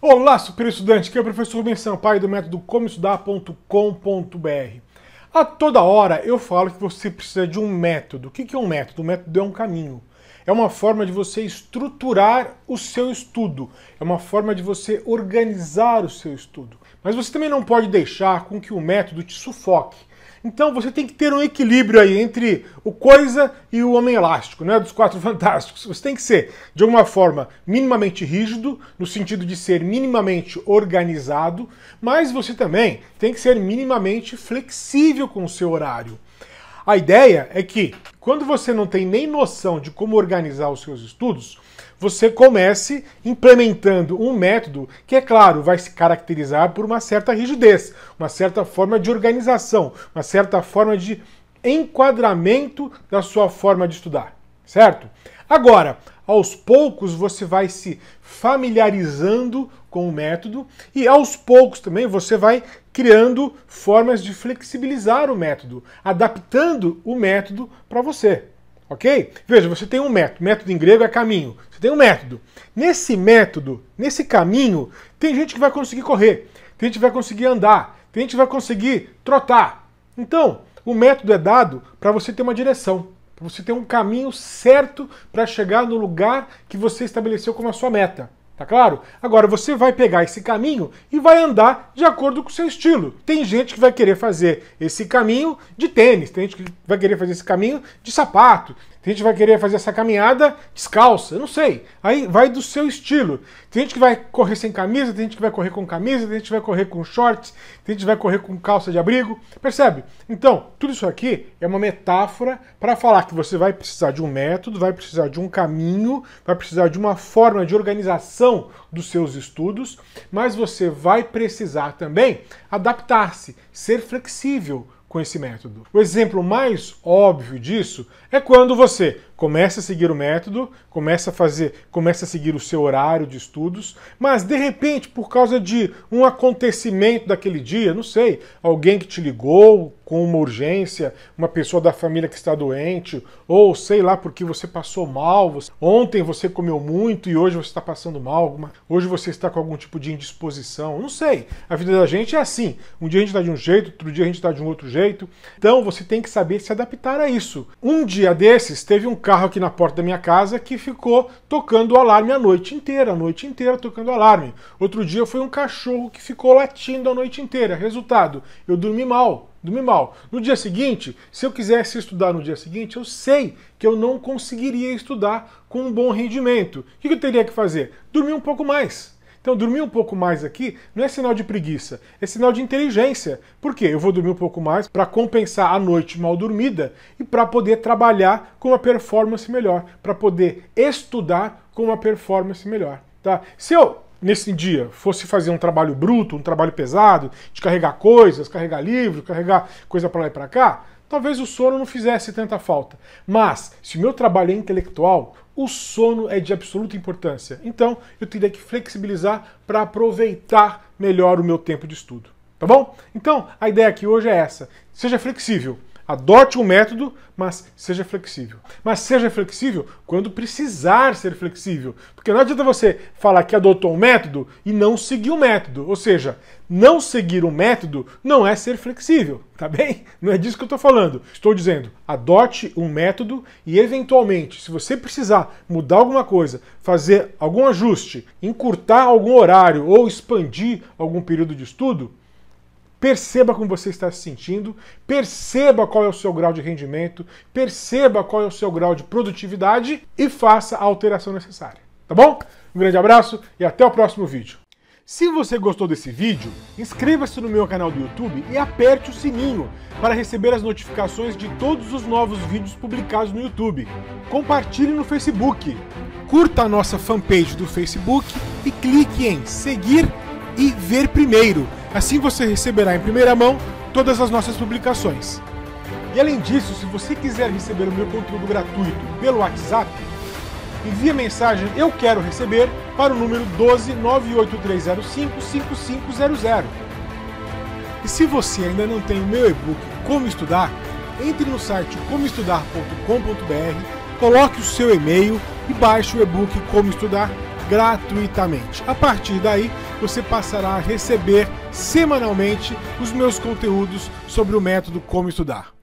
Olá, super estudante, Quem é o professor Rubens Sampaio do método comoestudar.com.br. A toda hora eu falo que você precisa de um método. O que é um método? Um método é um caminho. É uma forma de você estruturar o seu estudo. É uma forma de você organizar o seu estudo. Mas você também não pode deixar com que o método te sufoque. Então você tem que ter um equilíbrio aí entre o coisa e o homem elástico, né? Dos quatro fantásticos. Você tem que ser, de alguma forma, minimamente rígido, no sentido de ser minimamente organizado, mas você também tem que ser minimamente flexível com o seu horário. A ideia é que, quando você não tem nem noção de como organizar os seus estudos, você comece implementando um método que, é claro, vai se caracterizar por uma certa rigidez, uma certa forma de organização, uma certa forma de enquadramento da sua forma de estudar, certo? Agora, aos poucos você vai se familiarizando com o método e aos poucos também você vai criando formas de flexibilizar o método, adaptando o método para você. Ok? Veja, você tem um método. Método em grego é caminho. Você tem um método. Nesse método, nesse caminho, tem gente que vai conseguir correr, tem gente que vai conseguir andar, tem gente que vai conseguir trotar. Então, o método é dado para você ter uma direção, para você ter um caminho certo para chegar no lugar que você estabeleceu como a sua meta. Tá claro? Agora você vai pegar esse caminho e vai andar de acordo com o seu estilo. Tem gente que vai querer fazer esse caminho de tênis, tem gente que vai querer fazer esse caminho de sapato gente vai querer fazer essa caminhada descalça, eu não sei. Aí vai do seu estilo. Tem gente que vai correr sem camisa, tem gente que vai correr com camisa, tem gente que vai correr com shorts, tem gente que vai correr com calça de abrigo. Percebe? Então, tudo isso aqui é uma metáfora para falar que você vai precisar de um método, vai precisar de um caminho, vai precisar de uma forma de organização dos seus estudos, mas você vai precisar também adaptar-se, ser flexível com esse método. O exemplo mais óbvio disso é quando você começa a seguir o método, começa a fazer, começa a seguir o seu horário de estudos, mas de repente, por causa de um acontecimento daquele dia, não sei, alguém que te ligou com uma urgência, uma pessoa da família que está doente, ou sei lá, porque você passou mal, você... ontem você comeu muito e hoje você está passando mal, hoje você está com algum tipo de indisposição, não sei. A vida da gente é assim, um dia a gente está de um jeito, outro dia a gente está de um outro jeito, então você tem que saber se adaptar a isso. Um dia desses teve um carro aqui na porta da minha casa que ficou tocando o alarme a noite inteira, a noite inteira tocando o alarme. Outro dia foi um cachorro que ficou latindo a noite inteira. Resultado, eu dormi mal, dormi mal. No dia seguinte, se eu quisesse estudar no dia seguinte, eu sei que eu não conseguiria estudar com um bom rendimento. O que eu teria que fazer? Dormir um pouco mais então, dormir um pouco mais aqui não é sinal de preguiça, é sinal de inteligência. Por quê? Eu vou dormir um pouco mais para compensar a noite mal dormida e para poder trabalhar com uma performance melhor, para poder estudar com uma performance melhor. Tá? Se eu nesse dia fosse fazer um trabalho bruto, um trabalho pesado, de carregar coisas, carregar livro, carregar coisa para lá e para cá, talvez o sono não fizesse tanta falta. Mas se o meu trabalho é intelectual, o sono é de absoluta importância. Então, eu teria que flexibilizar para aproveitar melhor o meu tempo de estudo. Tá bom? Então, a ideia aqui hoje é essa. Seja flexível. Adote um método, mas seja flexível. Mas seja flexível quando precisar ser flexível. Porque não adianta você falar que adotou um método e não seguir o método. Ou seja, não seguir o método não é ser flexível, tá bem? Não é disso que eu estou falando. Estou dizendo, adote um método e, eventualmente, se você precisar mudar alguma coisa, fazer algum ajuste, encurtar algum horário ou expandir algum período de estudo, Perceba como você está se sentindo, perceba qual é o seu grau de rendimento, perceba qual é o seu grau de produtividade e faça a alteração necessária. Tá bom? Um grande abraço e até o próximo vídeo. Se você gostou desse vídeo, inscreva-se no meu canal do YouTube e aperte o sininho para receber as notificações de todos os novos vídeos publicados no YouTube. Compartilhe no Facebook. Curta a nossa fanpage do Facebook e clique em seguir e ver primeiro Assim você receberá em primeira mão todas as nossas publicações. E além disso, se você quiser receber o meu conteúdo gratuito pelo WhatsApp, envie a mensagem Eu Quero Receber para o número 12983055500. E se você ainda não tem o meu e-book Como Estudar, entre no site comoestudar.com.br, coloque o seu e-mail e baixe o e-book Como Estudar gratuitamente. A partir daí, você passará a receber semanalmente os meus conteúdos sobre o método Como Estudar.